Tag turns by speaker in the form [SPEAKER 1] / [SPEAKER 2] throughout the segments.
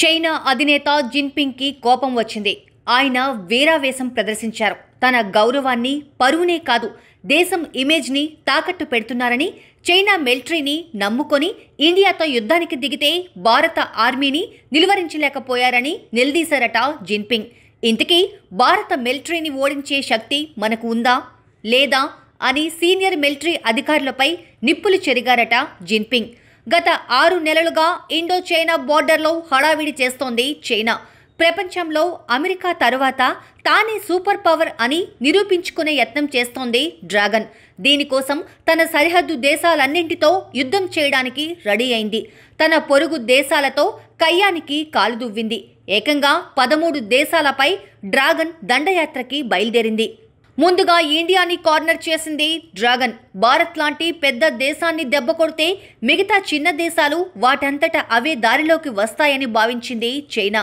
[SPEAKER 1] China అధినేత జిన్పింగ్కి కోపం వచ్చింది ఆయన వేరావేశం ప్రదర్శించారు తన గౌరవాన్ని పరువునే కాదు దేశం ఇమేజ్ని తాకట్టు పెడుతున్నారని చైనా మిలిటరీని నమ్ముకొని ఇండియాతో యుద్ధానికి దిగితే భారత ఆర్మీని నిలువరించలేకపోయారని నిలదీశారట జిన్పింగ్ ఇంతకీ భారత మిలిటరీని ఓడించే శక్తి మనకు ఉందా లేదా అని సీనియర్ మిలిటరీ అధికారులపై నిప్పులు చెరిగారట జిన్పింగ్ గత ఆరు నెలలుగా ఇండో చైనా బోర్డర్లో హడావిడి చేస్తోంది చైనా ప్రపంచంలో అమెరికా తరువాత తానే సూపర్ పవర్ అని నిరూపించుకునే యత్నం చేస్తోంది డ్రాగన్ దీనికోసం తన సరిహద్దు దేశాలన్నింటితో యుద్ధం చేయడానికి రెడీ అయింది తన పొరుగు దేశాలతో కయ్యానికి కాలుదువ్వింది ఏకంగా పదమూడు దేశాలపై డ్రాగన్ దండయాత్రకి బయలుదేరింది ముందుగా ఇండియాని కార్నర్ చేసింది డ్రాగన్ భారత్ లాంటి పెద్ద దేశాన్ని దెబ్బ కొడితే మిగతా చిన్న దేశాలు వాటంతట అవే దారిలోకి వస్తాయని భావించింది చైనా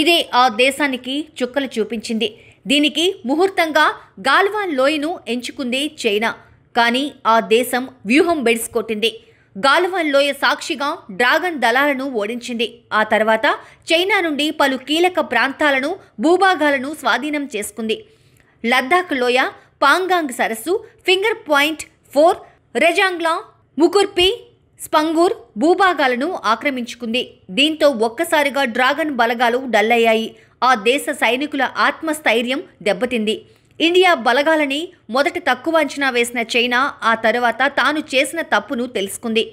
[SPEAKER 1] ఇదే ఆ దేశానికి చుక్కలు చూపించింది దీనికి ముహూర్తంగా గాల్వాన్ లోయను ఎంచుకుంది చైనా కానీ ఆ దేశం వ్యూహం బెడిసికొట్టింది గాల్వాన్ లోయ సాక్షిగా డ్రాగన్ దళాలను ఓడించింది ఆ తర్వాత చైనా నుండి పలు కీలక ప్రాంతాలను భూభాగాలను స్వాధీనం చేసుకుంది లద్దాఖ్ లోయ పాంగాంగ్ సరస్సు finger point four Rezang La Mukurpi Spanggur భూభాగాలను ఆక్రమించుకుంది దీంతో ఒక్కసారిగా డ్రాగన్ బలగాలు డల్లయ్యాయి ఆ దేశ సైనికుల ఆత్మస్థైర్యం దెబ్బతింది ఇండియా బలగాలని మొదట తక్కువ అంచనా వేసిన చైనా ఆ తర్వాత తాను చేసిన తప్పును తెలుసుకుంది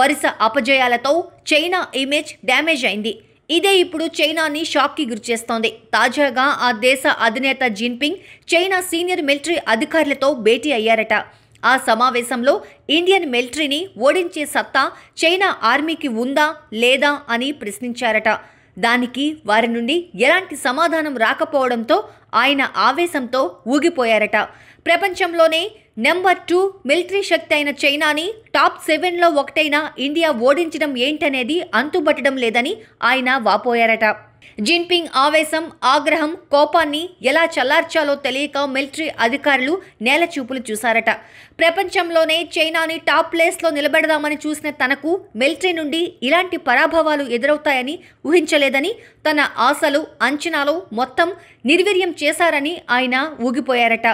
[SPEAKER 1] వరుస అపజయాలతో చైనా ఇమేజ్ డ్యామేజ్ అయింది ఇదే ఇప్పుడు చైనాని షాక్కి గురిచేస్తోంది తాజాగా ఆ దేశ అధినేత జిన్పింగ్ చైనా సీనియర్ మిలిటరీ అధికారులతో భేటీ అయ్యారట ఆ సమావేశంలో ఇండియన్ మిలిటరీని ఓడించే సత్తా చైనా ఆర్మీకి ఉందా లేదా అని ప్రశ్నించారట దానికి వారి నుండి ఎలాంటి సమాధానం రాకపోవడంతో ఆయన ఆవేశంతో ఊగిపోయారట ప్రపంచంలోనే నెంబర్ టూ మిలిటరీ శక్తి అయిన చైనాని టాప్ సెవెన్లో ఒకటైన ఇండియా ఓడించడం ఏంటనేది అంతుబట్టడం లేదని ఆయన వాపోయారట జిన్పింగ్ ఆవేశం ఆగ్రహం కోపాన్ని ఎలా చల్లార్చాలో తెలియక మిలిటరీ అధికారులు నేల చూపులు చూశారట ప్రపంచంలోనే చైనాని టాప్ ప్లేస్లో నిలబెడదామని చూసిన తనకు మిలిటరీ నుండి ఇలాంటి పరాభవాలు ఎదురవుతాయని ఊహించలేదని తన ఆశలు అంచనాలు మొత్తం నిర్వీర్యం చేశారని ఆయన ఊగిపోయారట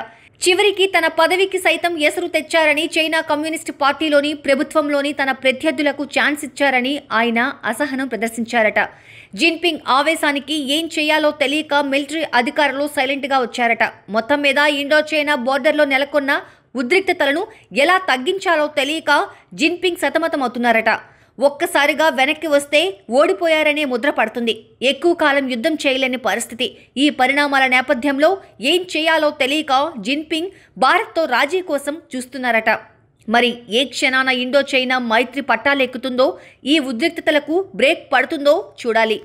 [SPEAKER 1] చివరికి తన పదవికి సైతం ఎసరు తెచ్చారని చైనా కమ్యూనిస్టు పార్టీలోని ప్రభుత్వంలోని తన ప్రత్యర్థులకు ఛాన్స్ ఇచ్చారని ఆయన అసహనం ప్రదర్శించారట జిన్పింగ్ ఆవేశానికి ఏం చేయాలో తెలియక మిలిటరీ అధికారులు సైలెంట్గా వచ్చారట మొత్తం మీద ఇండో చైనా బోర్డర్లో నెలకొన్న ఉద్రిక్తతలను ఎలా తగ్గించాలో తెలియక జిన్పింగ్ సతమతమవుతున్నారట ఒక్కసారిగా వెనక్కి వస్తే ఓడిపోయారనే ముద్ర పడుతుంది ఎక్కువ కాలం యుద్ధం చేయలేని పరిస్థితి ఈ పరిణామాల నేపథ్యంలో ఏం చేయాలో తెలియక జిన్పింగ్ భారత్తో రాజీ కోసం చూస్తున్నారట మరి ఏ క్షణాన ఇండో చైనా మైత్రి పట్టాలెక్కుతుందో ఈ ఉద్రిక్తతలకు బ్రేక్ పడుతుందో చూడాలి